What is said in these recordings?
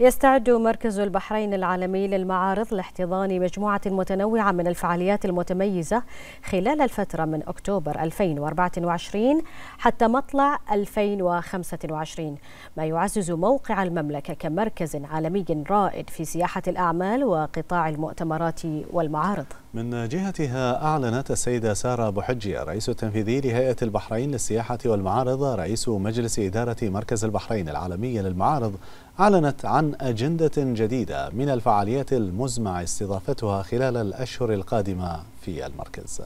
يستعد مركز البحرين العالمي للمعارض لاحتضان مجموعة متنوعة من الفعاليات المتميزة خلال الفترة من أكتوبر 2024 حتى مطلع 2025 ما يعزز موقع المملكة كمركز عالمي رائد في سياحة الأعمال وقطاع المؤتمرات والمعارض من جهتها أعلنت السيدة سارة بحجية رئيس التنفيذي لهيئة البحرين للسياحة والمعارض رئيس مجلس إدارة مركز البحرين العالمي للمعارض أعلنت عن عن أجندة جديدة من الفعاليات المزمع استضافتها خلال الأشهر القادمة في المركز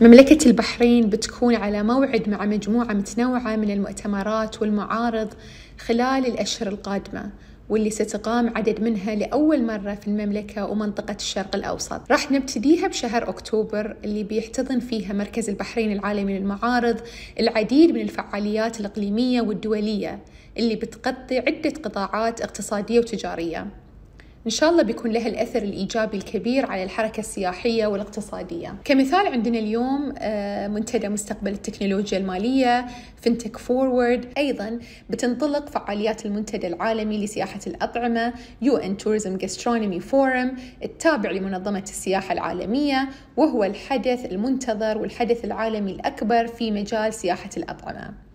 مملكة البحرين بتكون على موعد مع مجموعة متنوعة من المؤتمرات والمعارض خلال الأشهر القادمة واللي ستقام عدد منها لأول مرة في المملكة ومنطقة الشرق الأوسط راح نبتديها بشهر أكتوبر اللي بيحتضن فيها مركز البحرين العالمي للمعارض العديد من الفعاليات الإقليمية والدولية اللي بتغطي عدة قطاعات اقتصادية وتجارية إن شاء الله بيكون لها الأثر الإيجابي الكبير على الحركة السياحية والاقتصادية كمثال عندنا اليوم آه، منتدى مستقبل التكنولوجيا المالية فنتك فورورد أيضا بتنطلق فعاليات المنتدى العالمي لسياحة الأطعمة يو ان توريزم جاسترونومي فورم التابع لمنظمة السياحة العالمية وهو الحدث المنتظر والحدث العالمي الأكبر في مجال سياحة الأطعمة